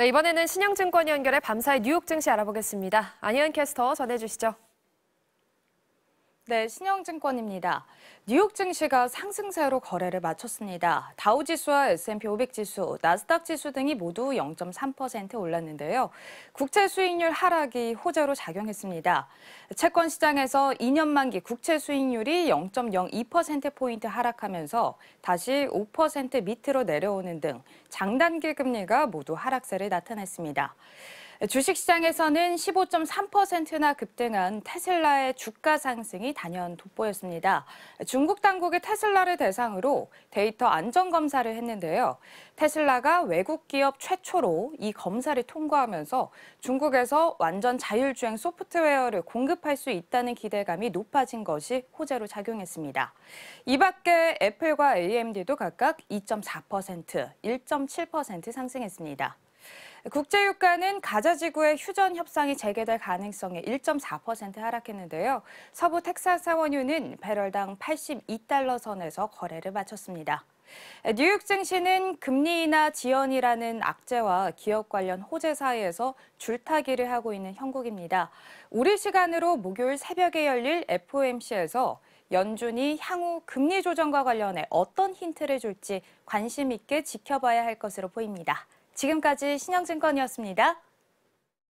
네, 이번에는 신영증권 연결해 밤사이 뉴욕 증시 알아보겠습니다. 안희 캐스터 전해주시죠. 네, 신영증권입니다. 뉴욕 증시가 상승세로 거래를 마쳤습니다. 다우 지수와 S&P 500 지수, 나스닥 지수 등이 모두 0.3% 올랐는데요. 국채 수익률 하락이 호재로 작용했습니다. 채권 시장에서 2년 만기 국채 수익률이 0.02% 포인트 하락하면서 다시 5% 밑으로 내려오는 등 장단기 금리가 모두 하락세를 나타냈습니다. 네, 주식시장에서는 15.3%나 급등한 테슬라의 주가 상승이 단연 돋보였습니다. 중국 당국이 테슬라를 대상으로 데이터 안전 검사를 했는데요. 테슬라가 외국 기업 최초로 이 검사를 통과하면서 중국에서 완전 자율주행 소프트웨어를 공급할 수 있다는 기대감이 높아진 것이 호재로 작용했습니다. 이 밖에 애플과 AMD도 각각 2.4%, 1.7% 상승했습니다. 국제유가는 가자지구의 휴전 협상이 재개될 가능성에 1.4% 하락했는데요. 서부 텍사스 원유는 배럴당 82달러 선에서 거래를 마쳤습니다. 뉴욕 증시는 금리 인하 지연이라는 악재와 기업 관련 호재 사이에서 줄타기를 하고 있는 형국입니다. 우리 시간으로 목요일 새벽에 열릴 FOMC에서 연준이 향후 금리 조정과 관련해 어떤 힌트를 줄지 관심 있게 지켜봐야 할 것으로 보입니다. 지금까지 신영증권이었습니다.